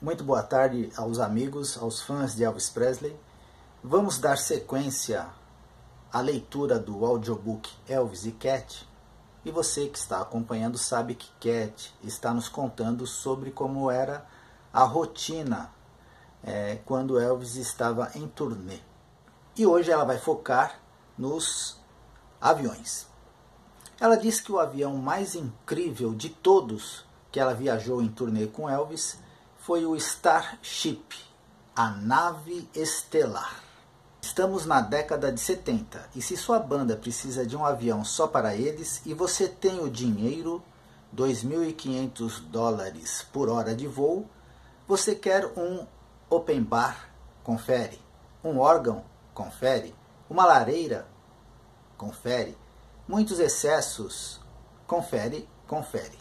Muito boa tarde aos amigos, aos fãs de Elvis Presley. Vamos dar sequência à leitura do audiobook Elvis e Cat. E você que está acompanhando sabe que Cat está nos contando sobre como era a rotina é, quando Elvis estava em turnê. E hoje ela vai focar nos aviões. Ela diz que o avião mais incrível de todos que ela viajou em turnê com Elvis foi o Starship, a nave estelar. Estamos na década de 70 e se sua banda precisa de um avião só para eles e você tem o dinheiro, 2.500 dólares por hora de voo, você quer um open bar? Confere. Um órgão? Confere. Uma lareira? Confere. Muitos excessos? Confere, confere.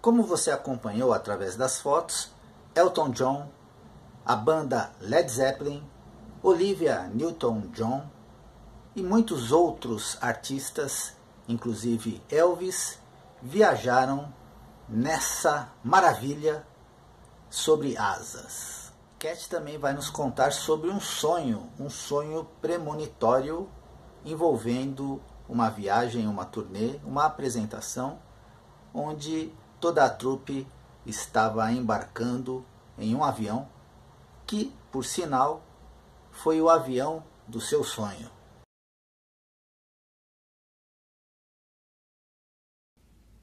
Como você acompanhou através das fotos, Elton John, a banda Led Zeppelin, Olivia Newton-John e muitos outros artistas, inclusive Elvis, viajaram nessa maravilha sobre asas. Cat também vai nos contar sobre um sonho, um sonho premonitório envolvendo uma viagem, uma turnê, uma apresentação, onde toda a trupe estava embarcando em um avião que, por sinal, foi o avião do seu sonho.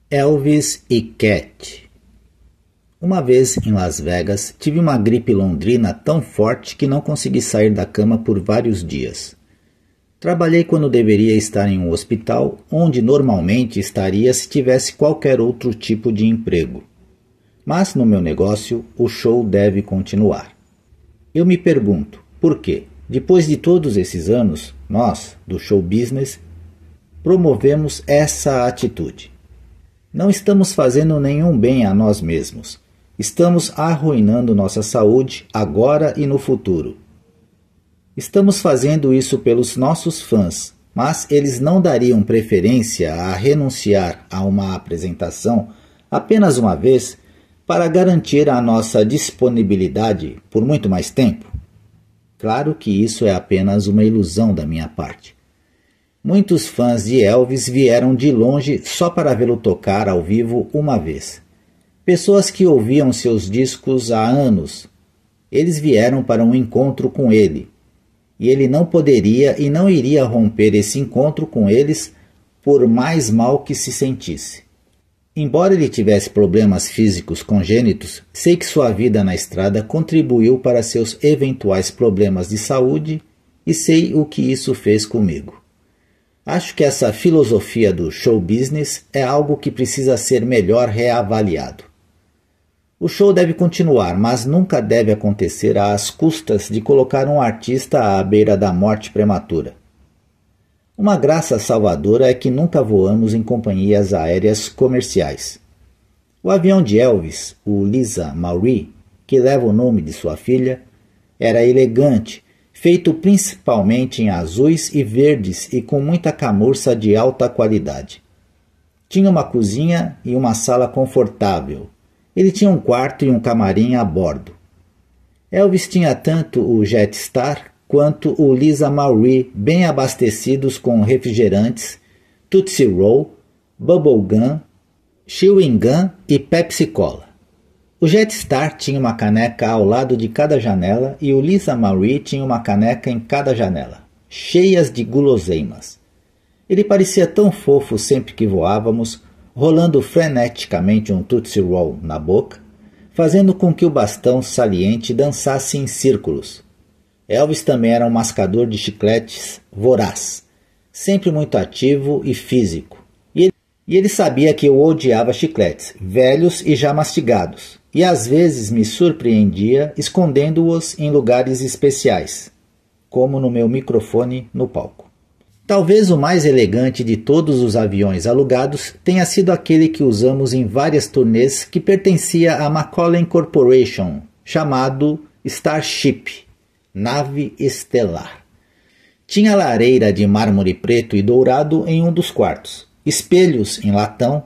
Elvis e Cat Uma vez em Las Vegas, tive uma gripe londrina tão forte que não consegui sair da cama por vários dias. Trabalhei quando deveria estar em um hospital, onde normalmente estaria se tivesse qualquer outro tipo de emprego. Mas no meu negócio, o show deve continuar. Eu me pergunto, por quê? Depois de todos esses anos, nós, do show business, promovemos essa atitude. Não estamos fazendo nenhum bem a nós mesmos. Estamos arruinando nossa saúde agora e no futuro Estamos fazendo isso pelos nossos fãs, mas eles não dariam preferência a renunciar a uma apresentação apenas uma vez para garantir a nossa disponibilidade por muito mais tempo? Claro que isso é apenas uma ilusão da minha parte. Muitos fãs de Elvis vieram de longe só para vê-lo tocar ao vivo uma vez. Pessoas que ouviam seus discos há anos. Eles vieram para um encontro com ele, e ele não poderia e não iria romper esse encontro com eles, por mais mal que se sentisse. Embora ele tivesse problemas físicos congênitos, sei que sua vida na estrada contribuiu para seus eventuais problemas de saúde e sei o que isso fez comigo. Acho que essa filosofia do show business é algo que precisa ser melhor reavaliado. O show deve continuar, mas nunca deve acontecer às custas de colocar um artista à beira da morte prematura. Uma graça salvadora é que nunca voamos em companhias aéreas comerciais. O avião de Elvis, o Lisa Maury, que leva o nome de sua filha, era elegante, feito principalmente em azuis e verdes e com muita camurça de alta qualidade. Tinha uma cozinha e uma sala confortável, ele tinha um quarto e um camarim a bordo. Elvis tinha tanto o Jetstar quanto o Lisa Marie bem abastecidos com refrigerantes, Tootsie Roll, Bubble Gum, Chewing Gum e Pepsi Cola. O Jetstar tinha uma caneca ao lado de cada janela e o Lisa Marie tinha uma caneca em cada janela, cheias de guloseimas. Ele parecia tão fofo sempre que voávamos, rolando freneticamente um Tootsie Roll na boca, fazendo com que o bastão saliente dançasse em círculos. Elvis também era um mascador de chicletes voraz, sempre muito ativo e físico. E ele, e ele sabia que eu odiava chicletes, velhos e já mastigados, e às vezes me surpreendia escondendo-os em lugares especiais, como no meu microfone no palco. Talvez o mais elegante de todos os aviões alugados tenha sido aquele que usamos em várias turnês que pertencia à Macaulay Corporation, chamado Starship, nave estelar. Tinha lareira de mármore preto e dourado em um dos quartos, espelhos em latão,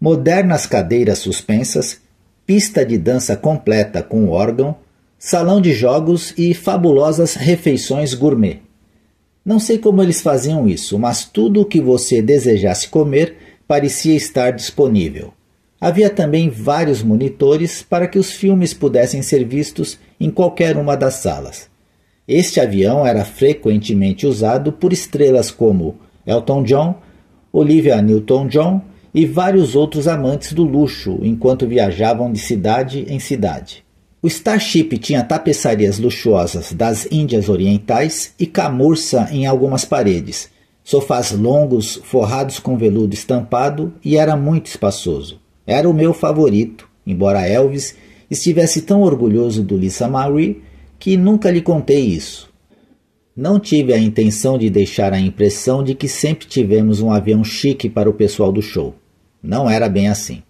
modernas cadeiras suspensas, pista de dança completa com órgão, salão de jogos e fabulosas refeições gourmet. Não sei como eles faziam isso, mas tudo o que você desejasse comer parecia estar disponível. Havia também vários monitores para que os filmes pudessem ser vistos em qualquer uma das salas. Este avião era frequentemente usado por estrelas como Elton John, Olivia Newton-John e vários outros amantes do luxo enquanto viajavam de cidade em cidade. O Starship tinha tapeçarias luxuosas das Índias Orientais e camurça em algumas paredes, sofás longos forrados com veludo estampado e era muito espaçoso. Era o meu favorito, embora Elvis estivesse tão orgulhoso do Lisa Marie que nunca lhe contei isso. Não tive a intenção de deixar a impressão de que sempre tivemos um avião chique para o pessoal do show. Não era bem assim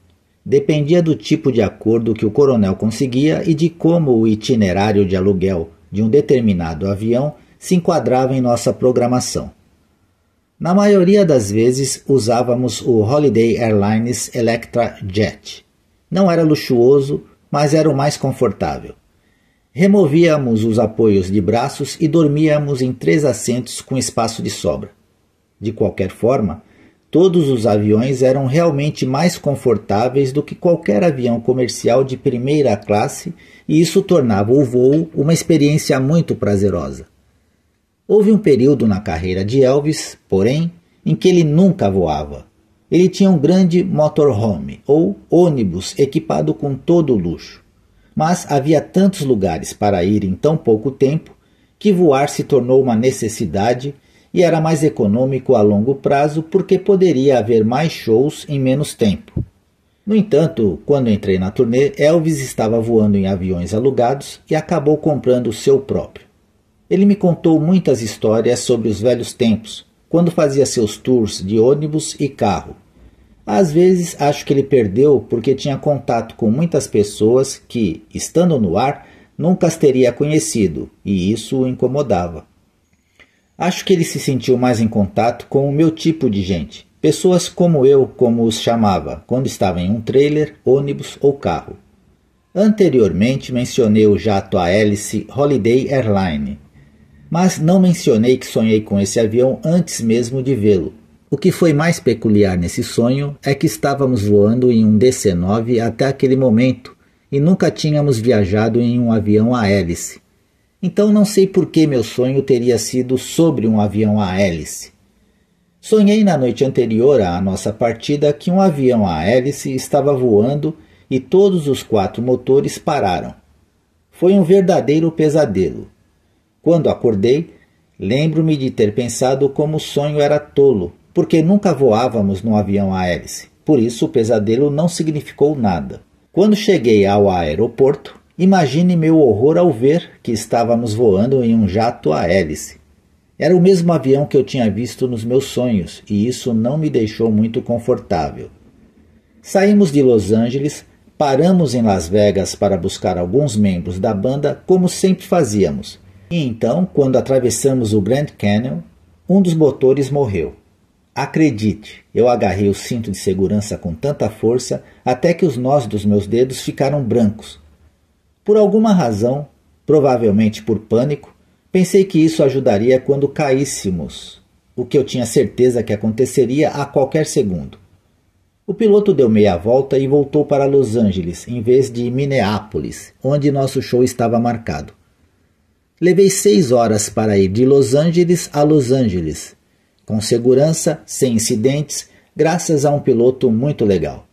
dependia do tipo de acordo que o coronel conseguia e de como o itinerário de aluguel de um determinado avião se enquadrava em nossa programação. Na maioria das vezes usávamos o Holiday Airlines Electra Jet. Não era luxuoso, mas era o mais confortável. Removíamos os apoios de braços e dormíamos em três assentos com espaço de sobra. De qualquer forma, Todos os aviões eram realmente mais confortáveis do que qualquer avião comercial de primeira classe e isso tornava o voo uma experiência muito prazerosa. Houve um período na carreira de Elvis, porém, em que ele nunca voava. Ele tinha um grande motorhome, ou ônibus equipado com todo o luxo. Mas havia tantos lugares para ir em tão pouco tempo que voar se tornou uma necessidade e era mais econômico a longo prazo porque poderia haver mais shows em menos tempo. No entanto, quando entrei na turnê, Elvis estava voando em aviões alugados e acabou comprando o seu próprio. Ele me contou muitas histórias sobre os velhos tempos, quando fazia seus tours de ônibus e carro. Às vezes acho que ele perdeu porque tinha contato com muitas pessoas que, estando no ar, nunca as teria conhecido, e isso o incomodava. Acho que ele se sentiu mais em contato com o meu tipo de gente, pessoas como eu, como os chamava, quando estava em um trailer, ônibus ou carro. Anteriormente mencionei o jato a hélice Holiday Airline, mas não mencionei que sonhei com esse avião antes mesmo de vê-lo. O que foi mais peculiar nesse sonho é que estávamos voando em um DC-9 até aquele momento e nunca tínhamos viajado em um avião a hélice. Então não sei por que meu sonho teria sido sobre um avião a hélice. Sonhei na noite anterior à nossa partida que um avião a hélice estava voando e todos os quatro motores pararam. Foi um verdadeiro pesadelo. Quando acordei, lembro-me de ter pensado como o sonho era tolo, porque nunca voávamos num avião a hélice. Por isso o pesadelo não significou nada. Quando cheguei ao aeroporto, Imagine meu horror ao ver que estávamos voando em um jato a hélice. Era o mesmo avião que eu tinha visto nos meus sonhos, e isso não me deixou muito confortável. Saímos de Los Angeles, paramos em Las Vegas para buscar alguns membros da banda, como sempre fazíamos. E então, quando atravessamos o Grand Canyon, um dos motores morreu. Acredite, eu agarrei o cinto de segurança com tanta força até que os nós dos meus dedos ficaram brancos por alguma razão, provavelmente por pânico, pensei que isso ajudaria quando caíssemos, o que eu tinha certeza que aconteceria a qualquer segundo. O piloto deu meia volta e voltou para Los Angeles, em vez de Minneapolis, onde nosso show estava marcado. Levei seis horas para ir de Los Angeles a Los Angeles, com segurança, sem incidentes, graças a um piloto muito legal.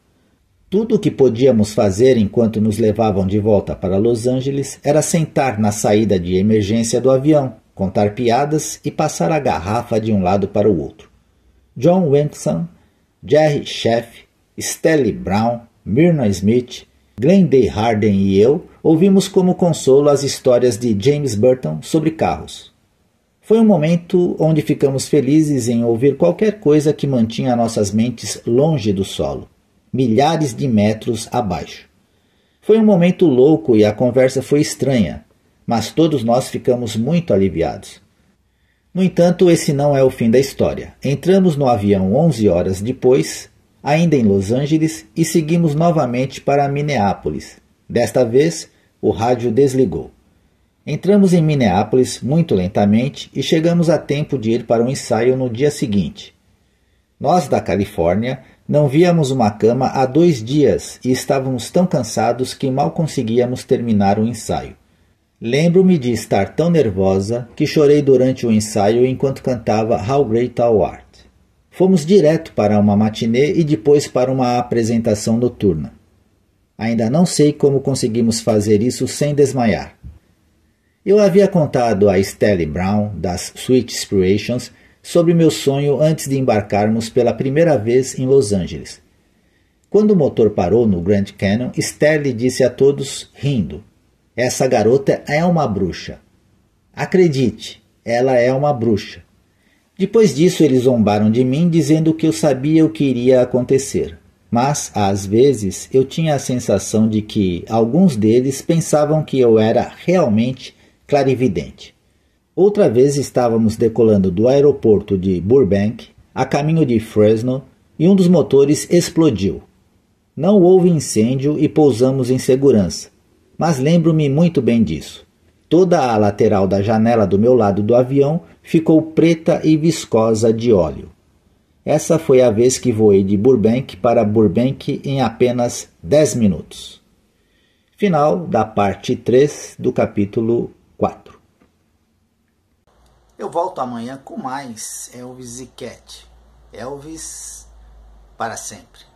Tudo o que podíamos fazer enquanto nos levavam de volta para Los Angeles era sentar na saída de emergência do avião, contar piadas e passar a garrafa de um lado para o outro. John Wilson, Jerry Sheff, Stanley Brown, Myrna Smith, Glenn Day Harden e eu ouvimos como consolo as histórias de James Burton sobre carros. Foi um momento onde ficamos felizes em ouvir qualquer coisa que mantinha nossas mentes longe do solo milhares de metros abaixo. Foi um momento louco e a conversa foi estranha, mas todos nós ficamos muito aliviados. No entanto, esse não é o fim da história. Entramos no avião 11 horas depois, ainda em Los Angeles, e seguimos novamente para Minneapolis. Desta vez, o rádio desligou. Entramos em Minneapolis muito lentamente e chegamos a tempo de ir para o um ensaio no dia seguinte. Nós da Califórnia não víamos uma cama há dois dias e estávamos tão cansados que mal conseguíamos terminar o ensaio. Lembro-me de estar tão nervosa que chorei durante o ensaio enquanto cantava How Great Thou Art. Fomos direto para uma matinê e depois para uma apresentação noturna. Ainda não sei como conseguimos fazer isso sem desmaiar. Eu havia contado a Stelly Brown, das Sweet Inspirations, sobre meu sonho antes de embarcarmos pela primeira vez em Los Angeles. Quando o motor parou no Grand Canyon, Sterling disse a todos, rindo: Essa garota é uma bruxa. Acredite, ela é uma bruxa. Depois disso, eles zombaram de mim, dizendo que eu sabia o que iria acontecer. Mas, às vezes, eu tinha a sensação de que alguns deles pensavam que eu era realmente clarividente. Outra vez estávamos decolando do aeroporto de Burbank, a caminho de Fresno, e um dos motores explodiu. Não houve incêndio e pousamos em segurança, mas lembro-me muito bem disso. Toda a lateral da janela do meu lado do avião ficou preta e viscosa de óleo. Essa foi a vez que voei de Burbank para Burbank em apenas 10 minutos. Final da parte 3 do capítulo eu volto amanhã com mais Elvis e Cat. Elvis para sempre.